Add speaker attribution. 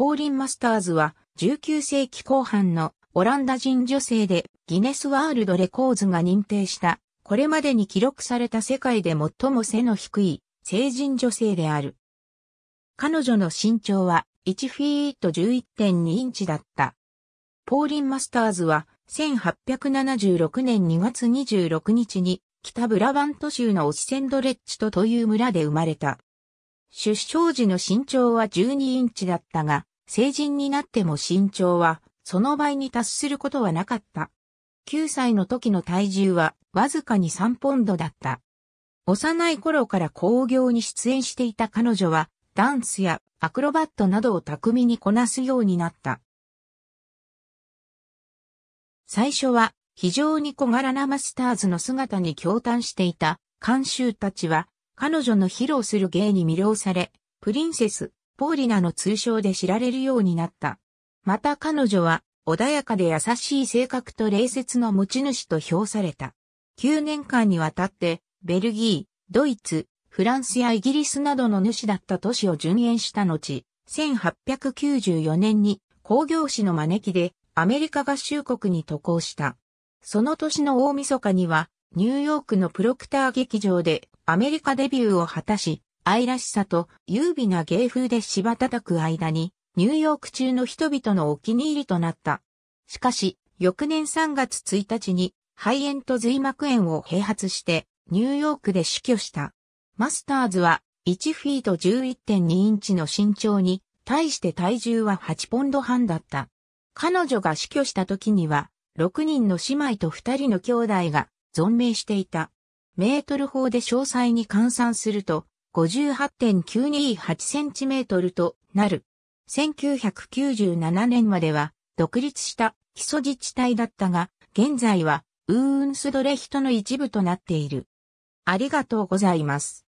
Speaker 1: ポーリン・マスターズは19世紀後半のオランダ人女性でギネスワールドレコーズが認定したこれまでに記録された世界で最も背の低い成人女性である。彼女の身長は1フィート11.2インチだった。ポーリン・マスターズは1876年2月26日に北ブラバント州のオシセンドレッチトという村で生まれた。出生時の身長は12インチだったが、成人になっても身長は、その倍に達することはなかった。9歳の時の体重は、わずかに3ポンドだった。幼い頃から工業に出演していた彼女は、ダンスやアクロバットなどを巧みにこなすようになった。最初は非常に小柄なマスターズの姿に驚嘆していた監修たちは彼女の披露する芸に魅了され、プリンセスポーリナの通称で知られるようになった。また彼女は、穏やかで優しい性格と礼節の持ち主と評された。9年間にわたって、ベルギー、ドイツ、フランスやイギリスなどの主だった都市を順延した後、1894年に工業士の招きでアメリカ合衆国に渡航した。その年の大晦日には、ニューヨークのプロクター劇場でアメリカデビューを果たし、愛らしさと優美な芸風で芝叩く間に、ニューヨーク中の人々のお気に入りとなった。しかし、翌年3月1日に肺炎と髄膜炎を併発してニューヨークで死去した。マスターズは1フィート11.2インチの身長に対して体重は8ポンド半だった。彼女が死去した時には6人の姉妹と2人の兄弟が存命していた。メートル法で詳細に換算すると 58.928cm となる。1997年までは独立した基礎自治体だったが、現在はウーンスドレヒトの一部となっている。ありがとうございます。